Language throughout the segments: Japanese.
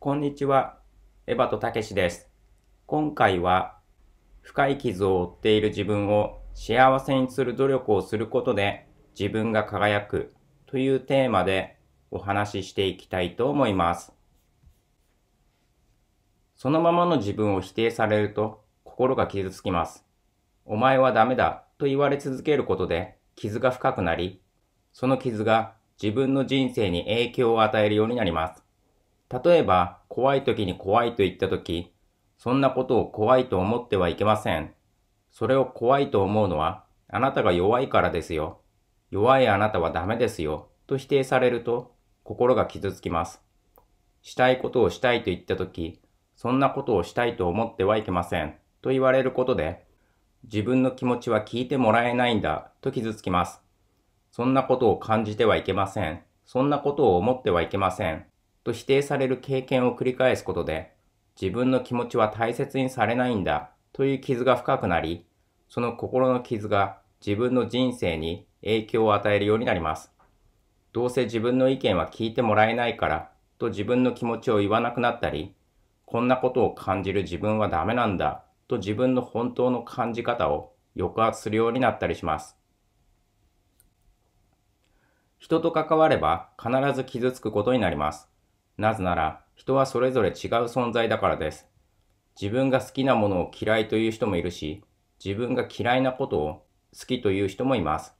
こんにちは。エバとたけしです。今回は、深い傷を負っている自分を幸せにする努力をすることで自分が輝くというテーマでお話ししていきたいと思います。そのままの自分を否定されると心が傷つきます。お前はダメだと言われ続けることで傷が深くなり、その傷が自分の人生に影響を与えるようになります。例えば、怖い時に怖いと言った時、そんなことを怖いと思ってはいけません。それを怖いと思うのは、あなたが弱いからですよ。弱いあなたはダメですよ。と否定されると、心が傷つきます。したいことをしたいと言った時、そんなことをしたいと思ってはいけません。と言われることで、自分の気持ちは聞いてもらえないんだ。と傷つきます。そんなことを感じてはいけません。そんなことを思ってはいけません。と否定される経験を繰り返すことで、自分の気持ちは大切にされないんだという傷が深くなり、その心の傷が自分の人生に影響を与えるようになります。どうせ自分の意見は聞いてもらえないからと自分の気持ちを言わなくなったり、こんなことを感じる自分はダメなんだと自分の本当の感じ方を抑圧するようになったりします。人と関われば必ず傷つくことになります。なぜなら、人はそれぞれ違う存在だからです。自分が好きなものを嫌いという人もいるし、自分が嫌いなことを好きという人もいます。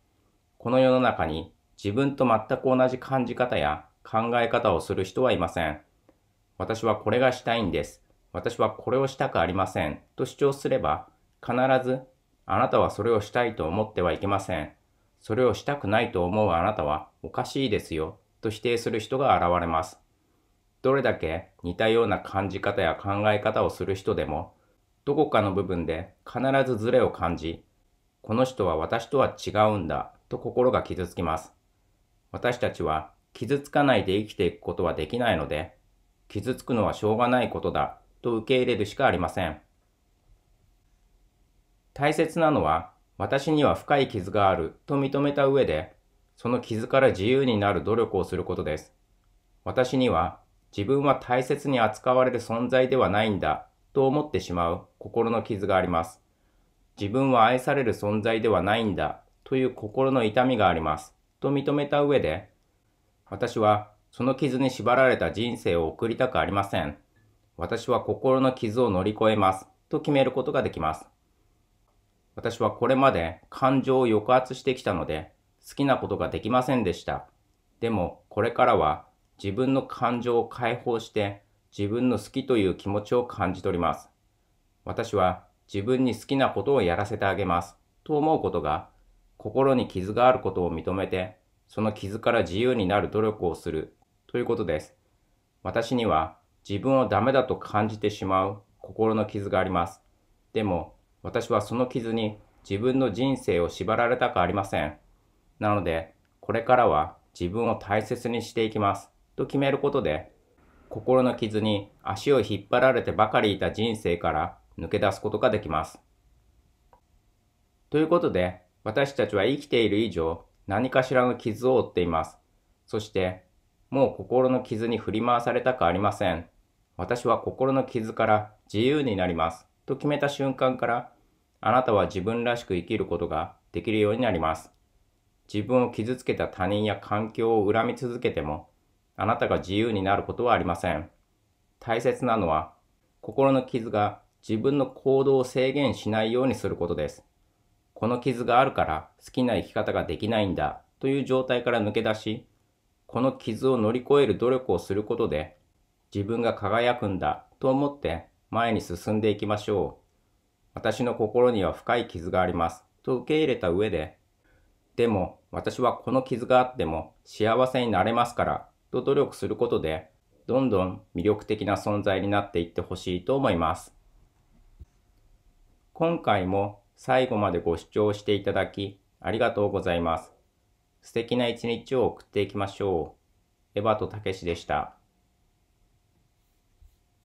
この世の中に自分と全く同じ感じ方や考え方をする人はいません。私はこれがしたいんです。私はこれをしたくありません。と主張すれば、必ずあなたはそれをしたいと思ってはいけません。それをしたくないと思うあなたはおかしいですよ。と否定する人が現れます。どれだけ似たような感じ方や考え方をする人でも、どこかの部分で必ずズレを感じ、この人は私とは違うんだと心が傷つきます。私たちは傷つかないで生きていくことはできないので、傷つくのはしょうがないことだと受け入れるしかありません。大切なのは、私には深い傷があると認めた上で、その傷から自由になる努力をすることです。私には自分は大切に扱われる存在ではないんだと思ってしまう心の傷があります。自分は愛される存在ではないんだという心の痛みがありますと認めた上で、私はその傷に縛られた人生を送りたくありません。私は心の傷を乗り越えますと決めることができます。私はこれまで感情を抑圧してきたので好きなことができませんでした。でもこれからは自分の感情を解放して自分の好きという気持ちを感じ取ります。私は自分に好きなことをやらせてあげます。と思うことが、心に傷があることを認めて、その傷から自由になる努力をするということです。私には自分をダメだと感じてしまう心の傷があります。でも、私はその傷に自分の人生を縛られたくありません。なので、これからは自分を大切にしていきます。と決めることで、心の傷に足を引っ張られてばかりいた人生から抜け出すことができます。ということで、私たちは生きている以上、何かしらの傷を負っています。そして、もう心の傷に振り回されたくありません。私は心の傷から自由になります。と決めた瞬間から、あなたは自分らしく生きることができるようになります。自分を傷つけた他人や環境を恨み続けても、あなたが自由になることはありません。大切なのは、心の傷が自分の行動を制限しないようにすることです。この傷があるから好きな生き方ができないんだという状態から抜け出し、この傷を乗り越える努力をすることで、自分が輝くんだと思って前に進んでいきましょう。私の心には深い傷がありますと受け入れた上で、でも私はこの傷があっても幸せになれますからと努力することで、どんどん魅力的な存在になっていってほしいと思います。今回も最後までご視聴していただきありがとうございます。素敵な一日を送っていきましょう。エヴァとたけしでした。